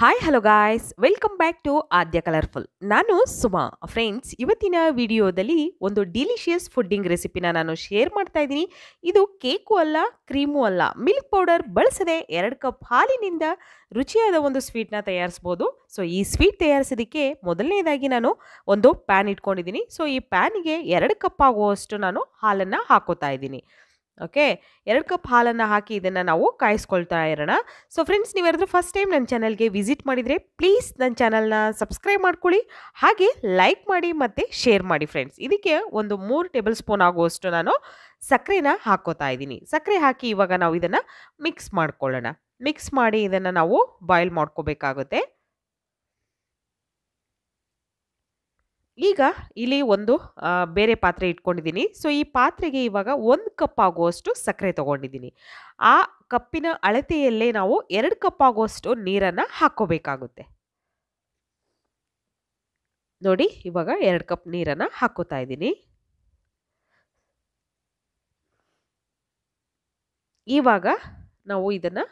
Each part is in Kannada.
hi hello guys welcome back to Aadya colourful ನಾನು ಸುಮಾ ಫ್ರೆಂಡ್ಸ್ ಇವತ್ತಿನ ವಿಡಿಯೋದಲ್ಲಿ ಒಂದು ಡಿಲಿಷಿಯಸ್ ಫುಡ್ಡಿಂಗ್ ರೆಸಿಪಿನ ನಾನು ಶೇರ್ ಮಾಡ್ತಾ ಇದ್ದೀನಿ ಇದು ಕೇಕು ಅಲ್ಲ ಕ್ರೀಮು ಅಲ್ಲ ಮಿಲ್ಕ್ ಪೌಡರ್ ಬಳಸದೆ ಎರಡು ಕಪ್ ಹಾಲಿನಿಂದ ರುಚಿಯಾದ ಒಂದು ಸ್ವೀಟ್ನ ತಯಾರಿಸ್ಬೋದು ಸೊ ಈ ಸ್ವೀಟ್ ತಯಾರಿಸೋದಕ್ಕೆ ಮೊದಲನೇದಾಗಿ ನಾನು ಒಂದು ಪ್ಯಾನ್ ಇಟ್ಕೊಂಡಿದ್ದೀನಿ ಸೊ ಈ ಪ್ಯಾನಿಗೆ ಎರಡು ಕಪ್ ಆಗುವಷ್ಟು ನಾನು ಹಾಲನ್ನು ಹಾಕೋತಾ ಇದ್ದೀನಿ ಓಕೆ ಎರಡು ಕಪ್ ಹಾಲನ್ನು ಹಾಕಿ ಇದನ್ನು ನಾವು ಕಾಯಿಸ್ಕೊಳ್ತಾ ಇರೋಣ ಸೊ ಫ್ರೆಂಡ್ಸ್ ಯಾರಾದರೂ ಫಸ್ಟ್ ಟೈಮ್ ನನ್ನ ಚಾನಲ್ಗೆ ವಿಸಿಟ್ ಮಾಡಿದರೆ ಪ್ಲೀಸ್ ನನ್ನ ಚಾನಲ್ನ ಸಬ್ಸ್ಕ್ರೈಬ್ ಮಾಡ್ಕೊಳ್ಳಿ ಹಾಗೆ ಲೈಕ್ ಮಾಡಿ ಮತ್ತು ಶೇರ್ ಮಾಡಿ ಫ್ರೆಂಡ್ಸ್ ಇದಕ್ಕೆ ಒಂದು ಮೂರು ಟೇಬಲ್ ಸ್ಪೂನ್ ಆಗುವಷ್ಟು ನಾನು ಸಕ್ಕರೆನ ಹಾಕೋತಾ ಇದ್ದೀನಿ ಸಕ್ಕರೆ ಹಾಕಿ ಇವಾಗ ನಾವು ಇದನ್ನು ಮಿಕ್ಸ್ ಮಾಡ್ಕೊಳ್ಳೋಣ ಮಿಕ್ಸ್ ಮಾಡಿ ಇದನ್ನು ನಾವು ಬಾಯ್ಲ್ ಮಾಡ್ಕೋಬೇಕಾಗುತ್ತೆ ಈಗ ಇಲ್ಲಿ ಒಂದು ಬೇರೆ ಪಾತ್ರೆ ಇಟ್ಕೊಂಡಿದ್ದೀನಿ ಸೊ ಈ ಪಾತ್ರೆಗೆ ಇವಾಗ ಒಂದು ಕಪ್ ಆಗುವಷ್ಟು ಸಕ್ಕರೆ ತೊಗೊಂಡಿದ್ದೀನಿ ಆ ಕಪ್ಪಿನ ಅಳತೆಯಲ್ಲೇ ನಾವು ಎರಡು ಕಪ್ ಆಗುವಷ್ಟು ನೀರನ್ನು ಹಾಕೋಬೇಕಾಗುತ್ತೆ ನೋಡಿ ಇವಾಗ ಎರಡು ಕಪ್ ನೀರನ್ನು ಹಾಕೋತಾ ಇದ್ದೀನಿ ಇವಾಗ ನಾವು ಇದನ್ನು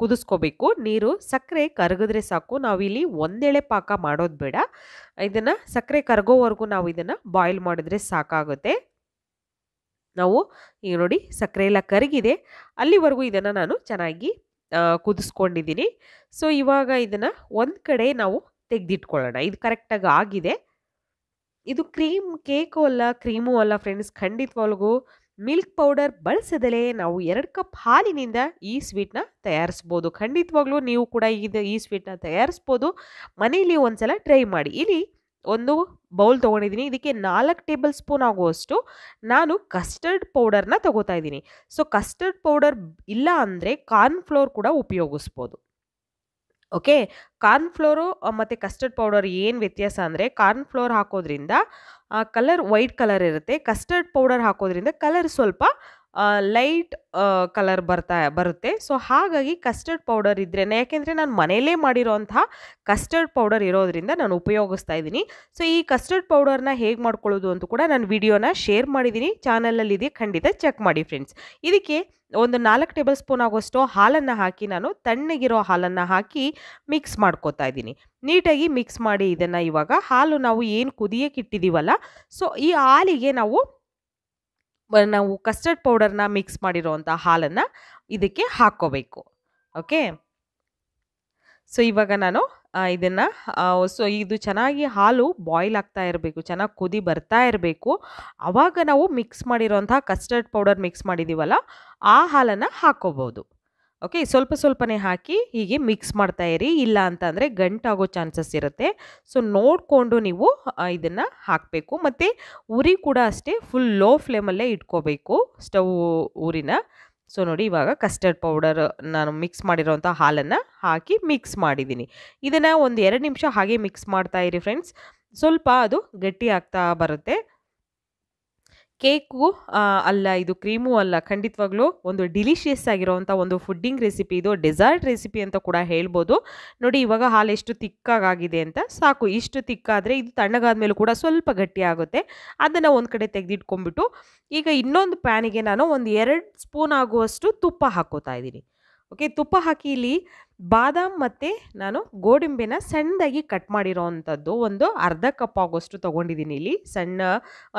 ಕುದಿಸ್ಕೋಬೇಕು ನೀರು ಸಕ್ಕರೆ ಕರಗಿದ್ರೆ ಸಾಕು ನಾವಿಲ್ಲಿ ಒಂದೇಳೆ ಪಾಕ ಮಾಡೋದು ಬೇಡ ಇದನ್ನು ಸಕ್ಕರೆ ಕರಗೋವರೆಗೂ ನಾವು ಇದನ್ನು ಬಾಯ್ಲ್ ಮಾಡಿದ್ರೆ ಸಾಕಾಗುತ್ತೆ ನಾವು ಈಗ ನೋಡಿ ಸಕ್ಕರೆ ಎಲ್ಲ ಕರಗಿದೆ ಅಲ್ಲಿವರೆಗೂ ಇದನ್ನು ನಾನು ಚೆನ್ನಾಗಿ ಕುದಿಸ್ಕೊಂಡಿದ್ದೀನಿ ಸೊ ಇವಾಗ ಇದನ್ನು ಒಂದು ಕಡೆ ನಾವು ತೆಗೆದಿಟ್ಕೊಳ್ಳೋಣ ಇದು ಕರೆಕ್ಟಾಗಿ ಆಗಿದೆ ಇದು ಕ್ರೀಮ್ ಕೇಕು ಅಲ್ಲ ಕ್ರೀಮು ಅಲ್ಲ ಫ್ರೆಂಡ್ಸ್ ಖಂಡಿತವಾಗೂ ಮಿಲ್ಕ್ ಪೌಡರ್ ಬಳಸದಲೇ ನಾವು ಎರಡು ಕಪ್ ಹಾಲಿನಿಂದ ಈ ಸ್ವೀಟ್ನ ತಯಾರಿಸ್ಬೋದು ಖಂಡಿತವಾಗ್ಲೂ ನೀವು ಕೂಡ ಇದು ಈ ಸ್ವೀಟ್ನ ತಯಾರಿಸ್ಬೋದು ಮನೆಯಲ್ಲಿ ಒಂದು ಸಲ ಟ್ರೈ ಮಾಡಿ ಇಲ್ಲಿ ಒಂದು ಬೌಲ್ ತೊಗೊಂಡಿದ್ದೀನಿ ಇದಕ್ಕೆ ನಾಲ್ಕು ಟೇಬಲ್ ಸ್ಪೂನ್ ಆಗುವಷ್ಟು ನಾನು ಕಸ್ಟರ್ಡ್ ಪೌಡರ್ನ ತಗೋತಾ ಇದ್ದೀನಿ ಸೊ ಕಸ್ಟರ್ಡ್ ಪೌಡರ್ ಇಲ್ಲ ಅಂದರೆ ಕಾರ್ನ್ಫ್ಲೋರ್ ಕೂಡ ಉಪಯೋಗಿಸ್ಬೋದು ಓಕೆ ಕಾರ್ನ್ಫ್ಲೋರು ಮತ್ತು ಕಸ್ಟರ್ಡ್ ಪೌಡರ್ ಏನು ವ್ಯತ್ಯಾಸ ಅಂದರೆ ಕಾರ್ನ್ಫ್ಲೋರ್ ಹಾಕೋದ್ರಿಂದ ಆ ಕಲರ್ ವೈಟ್ ಕಲರ್ ಇರುತ್ತೆ ಕಸ್ಟರ್ಡ್ ಪೌಡರ್ ಹಾಕೋದ್ರಿಂದ ಕಲರ್ ಸ್ವಲ್ಪ ಲೈಟ್ ಕಲರ್ ಬರ್ತಾ ಬರುತ್ತೆ ಸೊ ಹಾಗಾಗಿ ಕಸ್ಟರ್ಡ್ ಪೌಡರ್ ಇದ್ರೇ ಯಾಕೆಂದರೆ ನಾನು ಮನೆಯಲ್ಲೇ ಮಾಡಿರೋಂಥ ಕಸ್ಟರ್ಡ್ ಪೌಡರ್ ಇರೋದರಿಂದ ನಾನು ಉಪಯೋಗಿಸ್ತಾ ಇದ್ದೀನಿ ಸೊ ಈ ಕಸ್ಟರ್ಡ್ ಪೌಡರ್ನ ಹೇಗೆ ಮಾಡ್ಕೊಳ್ಳೋದು ಅಂತ ಕೂಡ ನಾನು ವಿಡಿಯೋನ ಶೇರ್ ಮಾಡಿದ್ದೀನಿ ಚಾನಲಲ್ಲಿದೆ ಖಂಡಿತ ಚೆಕ್ ಮಾಡಿ ಫ್ರೆಂಡ್ಸ್ ಇದಕ್ಕೆ ಒಂದು ನಾಲ್ಕು ಟೇಬಲ್ ಸ್ಪೂನ್ ಆಗೋಷ್ಟು ಹಾಲನ್ನು ಹಾಕಿ ನಾನು ತಣ್ಣಗಿರೋ ಹಾಲನ್ನು ಹಾಕಿ ಮಿಕ್ಸ್ ಮಾಡ್ಕೋತಾ ಇದ್ದೀನಿ ನೀಟಾಗಿ ಮಿಕ್ಸ್ ಮಾಡಿ ಇದನ್ನು ಇವಾಗ ಹಾಲು ನಾವು ಏನು ಕುದಿಯೋಕ್ಕಿಟ್ಟಿದ್ದೀವಲ್ಲ ಸೊ ಈ ಹಾಲಿಗೆ ನಾವು ನಾವು ಕಸ್ಟರ್ಡ್ ಪೌಡರ್ನ ಮಿಕ್ಸ್ ಮಾಡಿರೋವಂಥ ಹಾಲನ್ನು ಇದಕ್ಕೆ ಹಾಕ್ಕೋಬೇಕು ಓಕೆ ಸೊ ಇವಾಗ ನಾನು ಇದನ್ನು ಸೊ ಇದು ಚೆನ್ನಾಗಿ ಹಾಲು ಬಾಯ್ಲ್ ಆಗ್ತಾ ಇರಬೇಕು ಚೆನ್ನಾಗಿ ಕುದಿ ಬರ್ತಾ ಇರಬೇಕು ಆವಾಗ ನಾವು ಮಿಕ್ಸ್ ಮಾಡಿರೋಂಥ ಕಸ್ಟರ್ಡ್ ಪೌಡರ್ ಮಿಕ್ಸ್ ಮಾಡಿದ್ದೀವಲ್ಲ ಆ ಹಾಲನ್ನು ಹಾಕ್ಕೋಬೋದು ಓಕೆ ಸ್ವಲ್ಪ ಸ್ವಲ್ಪನೇ ಹಾಕಿ ಹೀಗೆ ಮಿಕ್ಸ್ ಮಾಡ್ತಾ ಇರಿ ಇಲ್ಲ ಅಂತಂದರೆ ಗಂಟಾಗೋ ಚಾನ್ಸಸ್ ಇರುತ್ತೆ ಸೊ ನೋಡಿಕೊಂಡು ನೀವು ಇದನ್ನು ಹಾಕಬೇಕು ಮತ್ತು ಉರಿ ಕೂಡ ಅಷ್ಟೇ ಫುಲ್ ಲೋ ಫ್ಲೇಮಲ್ಲೇ ಇಟ್ಕೋಬೇಕು ಸ್ಟವ್ ಉರಿನ ಸೊ ನೋಡಿ ಇವಾಗ ಕಸ್ಟರ್ಡ್ ಪೌಡರ್ ನಾನು ಮಿಕ್ಸ್ ಮಾಡಿರೋಂಥ ಹಾಲನ್ನು ಹಾಕಿ ಮಿಕ್ಸ್ ಮಾಡಿದ್ದೀನಿ ಇದನ್ನು ಒಂದು ಎರಡು ನಿಮಿಷ ಹಾಗೆ ಮಿಕ್ಸ್ ಮಾಡ್ತಾ ಇರಿ ಫ್ರೆಂಡ್ಸ್ ಸ್ವಲ್ಪ ಅದು ಗಟ್ಟಿ ಆಗ್ತಾ ಬರುತ್ತೆ ಕೇಕು ಅಲ್ಲ ಇದು ಕ್ರೀಮು ಅಲ್ಲ ಖಂಡಿತವಾಗ್ಲೂ ಒಂದು ಡಿಲಿಷಿಯಸ್ ಆಗಿರುವಂಥ ಒಂದು ಫುಡ್ಡಿಂಗ್ ರೆಸಿಪಿ ಇದು ಡೆಸರ್ಟ್ ರೆಸಿಪಿ ಅಂತ ಕೂಡ ಹೇಳ್ಬೋದು ನೋಡಿ ಇವಾಗ ಹಾಲು ಎಷ್ಟು ತಿಕ್ಕಾಗಿದೆ ಅಂತ ಸಾಕು ಇಷ್ಟು ತಿಕ್ಕಾದರೆ ಇದು ತಣ್ಣಗಾದ ಮೇಲೂ ಕೂಡ ಸ್ವಲ್ಪ ಗಟ್ಟಿ ಆಗುತ್ತೆ ಅದನ್ನು ಒಂದು ಕಡೆ ತೆಗೆದಿಟ್ಕೊಂಡ್ಬಿಟ್ಟು ಈಗ ಇನ್ನೊಂದು ಪ್ಯಾನಿಗೆ ನಾನು ಒಂದು ಎರಡು ಸ್ಪೂನ್ ಆಗುವಷ್ಟು ತುಪ್ಪ ಹಾಕೋತಾ ಇದ್ದೀನಿ ಓಕೆ ತುಪ್ಪ ಹಾಕಿ ಇಲ್ಲಿ ಬಾದಾಮ್ ಮತ್ತು ನಾನು ಗೋಡಂಬಿನ ಸಣ್ಣದಾಗಿ ಕಟ್ ಮಾಡಿರೋ ಅಂಥದ್ದು ಒಂದು ಅರ್ಧ ಕಪ್ ಆಗೋಷ್ಟು ತೊಗೊಂಡಿದ್ದೀನಿ ಇಲ್ಲಿ ಸಣ್ಣ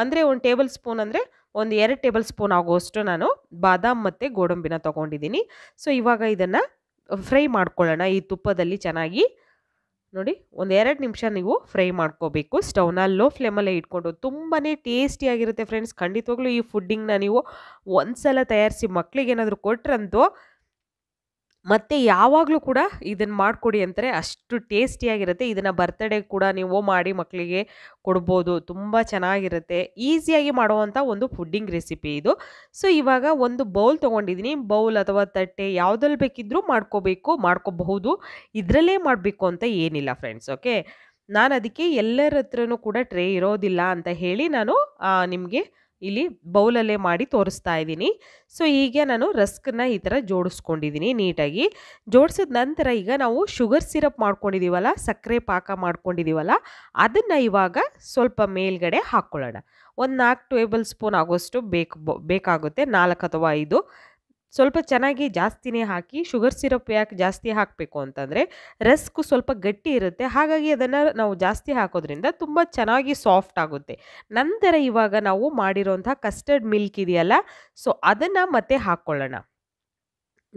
ಅಂದರೆ ಒಂದು ಟೇಬಲ್ ಸ್ಪೂನ್ ಅಂದರೆ ಒಂದು ಎರಡು ಟೇಬಲ್ ಸ್ಪೂನ್ ಆಗೋಷ್ಟು ನಾನು ಬಾದಾಮ್ ಮತ್ತು ಗೋಡಂಬಿನ ತೊಗೊಂಡಿದ್ದೀನಿ ಸೊ ಇವಾಗ ಇದನ್ನು ಫ್ರೈ ಮಾಡ್ಕೊಳ್ಳೋಣ ಈ ತುಪ್ಪದಲ್ಲಿ ಚೆನ್ನಾಗಿ ನೋಡಿ ಒಂದು ಎರಡು ನಿಮಿಷ ನೀವು ಫ್ರೈ ಮಾಡ್ಕೋಬೇಕು ಸ್ಟವ್ನ ಲೋ ಫ್ಲೇಮಲ್ಲೇ ಇಟ್ಕೊಂಡು ತುಂಬಾ ಟೇಸ್ಟಿಯಾಗಿರುತ್ತೆ ಫ್ರೆಂಡ್ಸ್ ಖಂಡಿತವಾಗ್ಲೂ ಈ ಫುಡ್ಡಿಂಗ್ನ ನೀವು ಒಂದು ಸಲ ತಯಾರಿಸಿ ಮಕ್ಕಳಿಗೆ ಏನಾದರೂ ಕೊಟ್ರಂತೂ ಮತ್ತು ಯಾವಾಗಲೂ ಕೂಡ ಇದನ್ನು ಮಾಡಿಕೊಡಿ ಅಂತಾರೆ ಅಷ್ಟು ಟೇಸ್ಟಿಯಾಗಿರುತ್ತೆ ಇದನ್ನು ಬರ್ತ್ಡೇ ಕೂಡ ನೀವು ಮಾಡಿ ಮಕ್ಕಳಿಗೆ ಕೊಡ್ಬೋದು ತುಂಬ ಚೆನ್ನಾಗಿರುತ್ತೆ ಈಸಿಯಾಗಿ ಮಾಡುವಂಥ ಒಂದು ಫುಡ್ಡಿಂಗ್ ರೆಸಿಪಿ ಇದು ಸೊ ಇವಾಗ ಒಂದು ಬೌಲ್ ತೊಗೊಂಡಿದ್ದೀನಿ ಬೌಲ್ ಅಥವಾ ತಟ್ಟೆ ಯಾವುದ್ರಲ್ಲಿ ಬೇಕಿದ್ದರೂ ಮಾಡ್ಕೋಬೇಕು ಮಾಡ್ಕೋಬಹುದು ಇದರಲ್ಲೇ ಮಾಡಬೇಕು ಅಂತ ಏನಿಲ್ಲ ಫ್ರೆಂಡ್ಸ್ ಓಕೆ ನಾನು ಅದಕ್ಕೆ ಎಲ್ಲರ ಕೂಡ ಟ್ರೇ ಇರೋದಿಲ್ಲ ಅಂತ ಹೇಳಿ ನಾನು ನಿಮಗೆ ಇಲ್ಲಿ ಬೌಲಲ್ಲೇ ಮಾಡಿ ತೋರಿಸ್ತಾ ಇದ್ದೀನಿ ಸೊ ಹೀಗೆ ನಾನು ರಸ್ಕನ್ನ ಈ ಥರ ಜೋಡಿಸ್ಕೊಂಡಿದ್ದೀನಿ ನೀಟಾಗಿ ಜೋಡಿಸಿದ ನಂತರ ಈಗ ನಾವು ಶುಗರ್ ಸಿರಪ್ ಮಾಡ್ಕೊಂಡಿದ್ದೀವಲ್ಲ ಸಕ್ಕರೆ ಪಾಕ ಮಾಡ್ಕೊಂಡಿದ್ದೀವಲ್ಲ ಅದನ್ನು ಇವಾಗ ಸ್ವಲ್ಪ ಮೇಲ್ಗಡೆ ಹಾಕ್ಕೊಳ್ಳೋಣ ಒಂದು ನಾಲ್ಕು ಟೇಬಲ್ ಸ್ಪೂನ್ ಆಗೋಷ್ಟು ಬೇಕು ಬೇಕಾಗುತ್ತೆ ನಾಲ್ಕು ಅಥವಾ ಐದು ಸ್ವಲ್ಪ ಚೆನ್ನಾಗಿ ಜಾಸ್ತಿನೇ ಹಾಕಿ ಶುಗರ್ ಸಿರಪ್ ಯಾಕೆ ಜಾಸ್ತಿ ಹಾಕಬೇಕು ಅಂತಂದರೆ ರಸ್ಕು ಸ್ವಲ್ಪ ಗಟ್ಟಿ ಇರುತ್ತೆ ಹಾಗಾಗಿ ಅದನ್ನು ನಾವು ಜಾಸ್ತಿ ಹಾಕೋದ್ರಿಂದ ತುಂಬ ಚೆನ್ನಾಗಿ ಸಾಫ್ಟ್ ಆಗುತ್ತೆ ನಂತರ ಇವಾಗ ನಾವು ಮಾಡಿರೋಂಥ ಕಸ್ಟರ್ಡ್ ಮಿಲ್ಕ್ ಇದೆಯಲ್ಲ ಸೊ ಅದನ್ನು ಮತ್ತೆ ಹಾಕ್ಕೊಳ್ಳೋಣ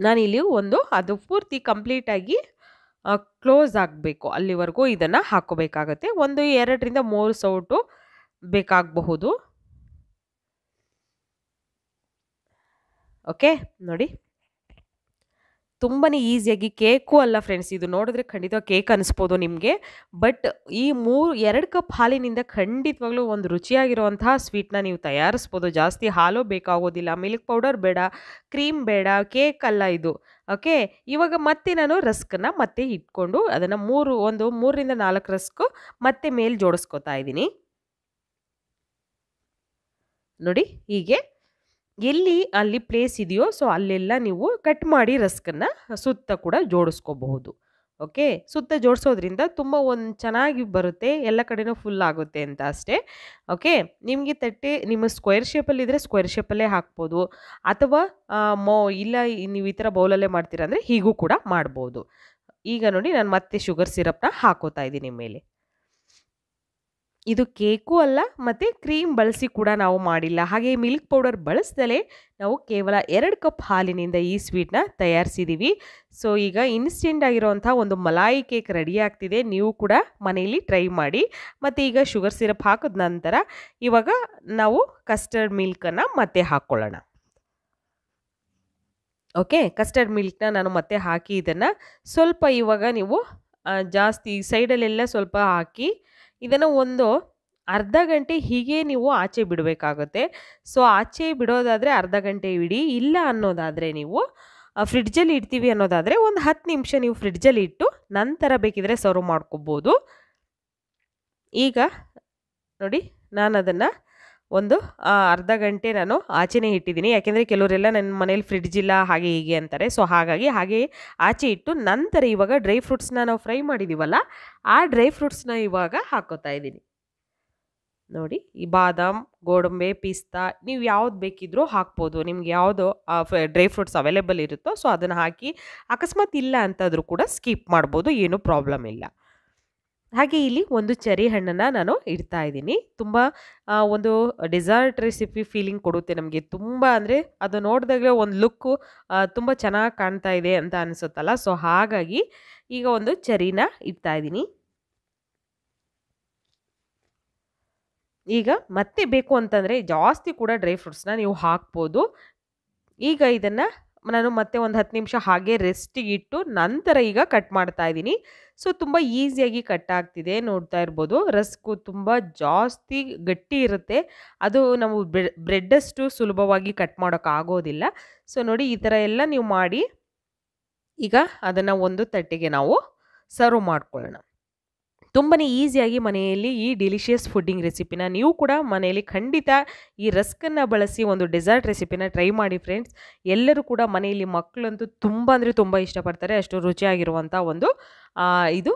ನಾನಿಲ್ಲಿ ಒಂದು ಅದು ಪೂರ್ತಿ ಕಂಪ್ಲೀಟಾಗಿ ಕ್ಲೋಸ್ ಆಗಬೇಕು ಅಲ್ಲಿವರೆಗೂ ಇದನ್ನು ಹಾಕೋಬೇಕಾಗತ್ತೆ ಒಂದು ಎರಡರಿಂದ ಮೂರು ಸೌಟು ಬೇಕಾಗಬಹುದು ಓಕೆ ನೋಡಿ ತುಂಬಾ ಈಸಿಯಾಗಿ ಕೇಕು ಅಲ್ಲ ಫ್ರೆಂಡ್ಸ್ ಇದು ನೋಡಿದ್ರೆ ಖಂಡಿತ ಕೇಕ್ ಅನಿಸ್ಬೋದು ನಿಮಗೆ ಬಟ್ ಈ ಮೂರು ಎರಡು ಕಪ್ ಹಾಲಿನಿಂದ ಖಂಡಿತವಾಗ್ಲೂ ಒಂದು ರುಚಿಯಾಗಿರುವಂತಹ ಸ್ವೀಟ್ನ ನೀವು ತಯಾರಿಸ್ಬೋದು ಜಾಸ್ತಿ ಹಾಲು ಬೇಕಾಗೋದಿಲ್ಲ ಮಿಲ್ಕ್ ಪೌಡರ್ ಬೇಡ ಕ್ರೀಮ್ ಬೇಡ ಕೇಕ್ ಅಲ್ಲ ಇದು ಓಕೆ ಇವಾಗ ಮತ್ತೆ ನಾನು ರಸ್ಕನ್ನು ಮತ್ತೆ ಇಟ್ಕೊಂಡು ಅದನ್ನು ಮೂರು ಒಂದು ಮೂರರಿಂದ ನಾಲ್ಕು ರಸ್ಕು ಮತ್ತೆ ಮೇಲೆ ಜೋಡಿಸ್ಕೋತಾ ಇದ್ದೀನಿ ನೋಡಿ ಹೀಗೆ ಎಲ್ಲಿ ಅಲ್ಲಿ ಪ್ಲೇಸ್ ಇದೆಯೋ ಸೊ ಅಲ್ಲೆಲ್ಲ ನೀವು ಕಟ್ ಮಾಡಿ ರಸ್ಕನ್ನು ಸುತ್ತ ಕೂಡ ಜೋಡಿಸ್ಕೋಬಹುದು ಓಕೆ ಸುತ್ತ ಜೋಡಿಸೋದ್ರಿಂದ ತುಂಬ ಒಂದು ಚೆನ್ನಾಗಿ ಬರುತ್ತೆ ಎಲ್ಲ ಕಡೆನೂ ಫುಲ್ ಆಗುತ್ತೆ ಅಂತ ಅಷ್ಟೇ ಓಕೆ ನಿಮಗೆ ತಟ್ಟೆ ನಿಮ್ಮ ಸ್ಕ್ವೇರ್ ಶೇಪಲ್ಲಿದ್ದರೆ ಸ್ಕ್ವೇರ್ ಶೇಪಲ್ಲೇ ಹಾಕ್ಬೋದು ಅಥವಾ ಮೋ ಇಲ್ಲ ನೀವು ಈ ಥರ ಬೌಲಲ್ಲೇ ಮಾಡ್ತೀರ ಅಂದರೆ ಹೀಗೂ ಕೂಡ ಮಾಡ್ಬೋದು ಈಗ ನೋಡಿ ನಾನು ಮತ್ತೆ ಶುಗರ್ ಸಿರಪ್ನ ಹಾಕೋತಾ ಇದ್ದೀನಿ ಮೇಲೆ ಇದು ಕೇಕು ಅಲ್ಲ ಮತ್ತು ಕ್ರೀಮ್ ಬಳಸಿ ಕೂಡ ನಾವು ಮಾಡಿಲ್ಲ ಹಾಗೆ ಮಿಲ್ಕ್ ಪೌಡರ್ ಬಳಸ್ದಲೇ ನಾವು ಕೇವಲ ಎರಡು ಕಪ್ ಹಾಲಿನಿಂದ ಈ ಸ್ವೀಟ್ನ ತಯಾರಿಸಿದ್ದೀವಿ ಸೊ ಈಗ ಇನ್ಸ್ಟೆಂಟ್ ಆಗಿರೋವಂಥ ಒಂದು ಮಲಾಯಿ ಕೇಕ್ ರೆಡಿ ಆಗ್ತಿದೆ ನೀವು ಕೂಡ ಮನೆಯಲ್ಲಿ ಟ್ರೈ ಮಾಡಿ ಮತ್ತು ಈಗ ಶುಗರ್ ಸಿರಪ್ ಹಾಕಿದ ನಂತರ ಇವಾಗ ನಾವು ಕಸ್ಟರ್ಡ್ ಮಿಲ್ಕನ್ನು ಮತ್ತೆ ಹಾಕ್ಕೊಳ್ಳೋಣ ಓಕೆ ಕಸ್ಟರ್ಡ್ ಮಿಲ್ಕ್ನ ನಾನು ಮತ್ತೆ ಹಾಕಿ ಇದನ್ನು ಸ್ವಲ್ಪ ಇವಾಗ ನೀವು ಜಾಸ್ತಿ ಸೈಡಲ್ಲೆಲ್ಲ ಸ್ವಲ್ಪ ಹಾಕಿ ಇದನ್ನು ಒಂದು ಅರ್ಧ ಗಂಟೆ ಹೀಗೆ ನೀವು ಆಚೆ ಬಿಡಬೇಕಾಗುತ್ತೆ ಸೊ ಆಚೆ ಬಿಡೋದಾದರೆ ಅರ್ಧ ಗಂಟೆ ಇಡಿ ಇಲ್ಲ ಅನ್ನೋದಾದರೆ ನೀವು ಫ್ರಿಡ್ಜಲ್ಲಿ ಇಡ್ತೀವಿ ಅನ್ನೋದಾದರೆ ಒಂದು ಹತ್ತು ನಿಮಿಷ ನೀವು ಫ್ರಿಡ್ಜಲ್ಲಿ ಇಟ್ಟು ನಂತರ ಬೇಕಿದ್ರೆ ಸರ್ವ್ ಮಾಡ್ಕೊಬೋದು ಈಗ ನೋಡಿ ನಾನು ಅದನ್ನು ಒಂದು ಅರ್ಧ ಗಂಟೆ ನಾನು ಆಚೆನೇ ಇಟ್ಟಿದ್ದೀನಿ ಯಾಕೆಂದರೆ ಕೆಲವರೆಲ್ಲ ನನ್ನ ಮನೇಲಿ ಫ್ರಿಡ್ಜ್ ಇಲ್ಲ ಹಾಗೆ ಹೀಗೆ ಅಂತಾರೆ ಸೊ ಹಾಗಾಗಿ ಹಾಗೆ ಆಚೆ ಇಟ್ಟು ನಂತರ ಇವಾಗ ಡ್ರೈ ಫ್ರೂಟ್ಸ್ನ ನಾವು ಫ್ರೈ ಮಾಡಿದ್ದೀವಲ್ಲ ಆ ಡ್ರೈ ಫ್ರೂಟ್ಸ್ನ ಇವಾಗ ಹಾಕೋತಾ ಇದ್ದೀನಿ ನೋಡಿ ಈ ಬಾದಾಮ್ ಗೋಡಂಬೆ ಪಿಸ್ತಾ ನೀವು ಯಾವ್ದು ಬೇಕಿದ್ರೂ ಹಾಕ್ಬೋದು ನಿಮ್ಗೆ ಯಾವುದು ಡ್ರೈ ಫ್ರೂಟ್ಸ್ ಅವೈಲೇಬಲ್ ಇರುತ್ತೋ ಸೊ ಅದನ್ನು ಹಾಕಿ ಅಕಸ್ಮಾತ್ ಇಲ್ಲ ಅಂತಾದರೂ ಕೂಡ ಸ್ಕಿಪ್ ಮಾಡ್ಬೋದು ಏನೂ ಪ್ರಾಬ್ಲಮ್ ಇಲ್ಲ ಹಾಗೆ ಇಲ್ಲಿ ಒಂದು ಚೆರಿ ಹಣ್ಣನ್ನು ನಾನು ಇಡ್ತಾ ಇದ್ದೀನಿ ತುಂಬ ಒಂದು ಡೆಸರ್ಟ್ ರೆಸಿಪಿ ಫೀಲಿಂಗ್ ಕೊಡುತ್ತೆ ನಮಗೆ ತುಂಬ ಅಂದರೆ ಅದು ನೋಡಿದಾಗಲೇ ಒಂದು ಲುಕ್ಕು ತುಂಬ ಚೆನ್ನಾಗಿ ಕಾಣ್ತಾ ಇದೆ ಅಂತ ಅನಿಸುತ್ತಲ್ಲ ಸೊ ಹಾಗಾಗಿ ಈಗ ಒಂದು ಚರಿನಾ ಇಡ್ತಾ ಇದ್ದೀನಿ ಈಗ ಮತ್ತೆ ಬೇಕು ಅಂತಂದರೆ ಜಾಸ್ತಿ ಕೂಡ ಡ್ರೈ ಫ್ರೂಟ್ಸ್ನ ನೀವು ಹಾಕ್ಬೋದು ಈಗ ಇದನ್ನು ನಾನು ಮತ್ತೆ ಒಂದು ಹತ್ತು ನಿಮಿಷ ಹಾಗೆ ರೆಸ್ಟಿಗೆ ಇಟ್ಟು ನಂತರ ಈಗ ಕಟ್ ಮಾಡ್ತಾ ಇದ್ದೀನಿ ಸೊ ತುಂಬ ಈಸಿಯಾಗಿ ಕಟ್ ಆಗ್ತಿದೆ ನೋಡ್ತಾ ಇರ್ಬೋದು ರಸ್ಕು ತುಂಬ ಜಾಸ್ತಿ ಗಟ್ಟಿ ಇರುತ್ತೆ ಅದು ನಾವು ಬ್ರೆಡ್ಡಷ್ಟು ಸುಲಭವಾಗಿ ಕಟ್ ಮಾಡೋಕ್ಕಾಗೋದಿಲ್ಲ ಸೊ ನೋಡಿ ಈ ಥರ ಎಲ್ಲ ನೀವು ಮಾಡಿ ಈಗ ಅದನ್ನು ಒಂದು ತಟ್ಟೆಗೆ ನಾವು ಸರ್ವ್ ಮಾಡ್ಕೊಳ್ಳೋಣ ತುಂಬನೇ ಈಸಿಯಾಗಿ ಮನೆಯಲ್ಲಿ ಈ ಡಿಲಿಷಿಯಸ್ ಫುಡ್ಡಿಂಗ್ ರೆಸಿಪಿನ ನೀವು ಕೂಡ ಮನೆಯಲ್ಲಿ ಖಂಡಿತ ಈ ರಸ್ಕನ್ನು ಬಳಸಿ ಒಂದು ಡೆಸರ್ಟ್ ರೆಸಿಪಿನ ಟ್ರೈ ಮಾಡಿ ಫ್ರೆಂಡ್ಸ್ ಎಲ್ಲರೂ ಕೂಡ ಮನೆಯಲ್ಲಿ ಮಕ್ಕಳಂತೂ ತುಂಬ ಅಂದರೆ ತುಂಬ ಇಷ್ಟಪಡ್ತಾರೆ ಅಷ್ಟು ರುಚಿಯಾಗಿರುವಂಥ ಒಂದು ಇದು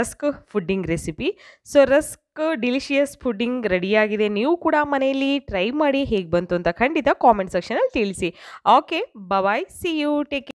rusk pudding recipe so rusk delicious pudding ರೆಡಿಯಾಗಿದೆ ನೀವು ಕೂಡ ಮನೆಯಲ್ಲಿ ಟ್ರೈ ಮಾಡಿ ಹೇಗೆ ಬಂತು ಅಂತ ಖಂಡಿತ ಕಾಮೆಂಟ್ ಸೆಕ್ಷನಲ್ಲಿ ತಿಳಿಸಿ okay bye see you take